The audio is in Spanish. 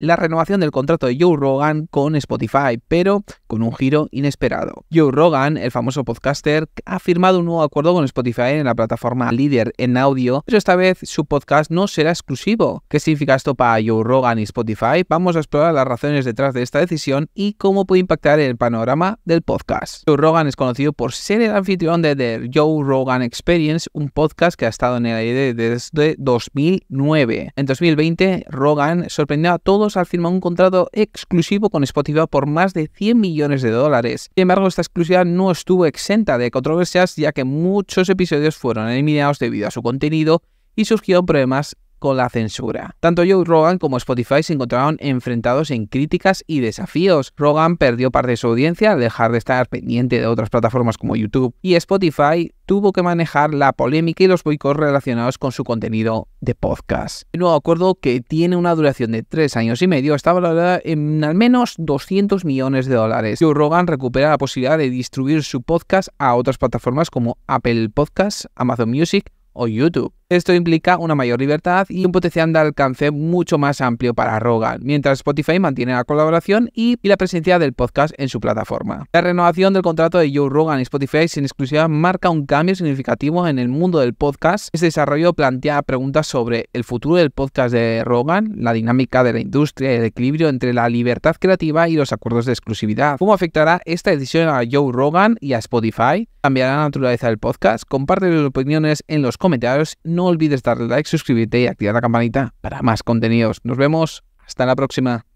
la renovación del contrato de Joe Rogan con Spotify, pero con un giro inesperado. Joe Rogan, el famoso podcaster, ha firmado un nuevo acuerdo con Spotify en la plataforma líder en audio, pero esta vez su podcast no será exclusivo. ¿Qué significa esto para Joe Rogan y Spotify? Vamos a explorar las razones detrás de esta decisión y cómo puede impactar el panorama del podcast. Joe Rogan es conocido por ser el anfitrión de The Joe Rogan Experience, un podcast que ha estado en el aire desde 2009. En 2020, Rogan sorprendió a todos al firmar un contrato exclusivo con Spotify por más de 100 millones de dólares. Sin embargo, esta exclusividad no estuvo exenta de controversias ya que muchos episodios fueron eliminados debido a su contenido y surgieron problemas con la censura. Tanto Joe Rogan como Spotify se encontraron enfrentados en críticas y desafíos. Rogan perdió parte de su audiencia al dejar de estar pendiente de otras plataformas como YouTube y Spotify tuvo que manejar la polémica y los boicots relacionados con su contenido de podcast. El nuevo acuerdo, que tiene una duración de tres años y medio, está valorado en al menos 200 millones de dólares. Joe Rogan recupera la posibilidad de distribuir su podcast a otras plataformas como Apple Podcasts, Amazon Music o YouTube. Esto implica una mayor libertad y un potencial de alcance mucho más amplio para Rogan, mientras Spotify mantiene la colaboración y, la presencia del podcast en su plataforma. La renovación del contrato de Joe Rogan y Spotify sin exclusividad marca un cambio significativo en el mundo del podcast. Este desarrollo plantea preguntas sobre el futuro del podcast de Rogan, la dinámica de la industria y el equilibrio entre la libertad creativa y los acuerdos de exclusividad. ¿Cómo afectará esta decisión a Joe Rogan y a Spotify? ¿Cambiará la naturaleza del podcast? Comparte tus opiniones en los comentarios no olvides darle like, suscribirte y activar la campanita para más contenidos. Nos vemos, hasta la próxima.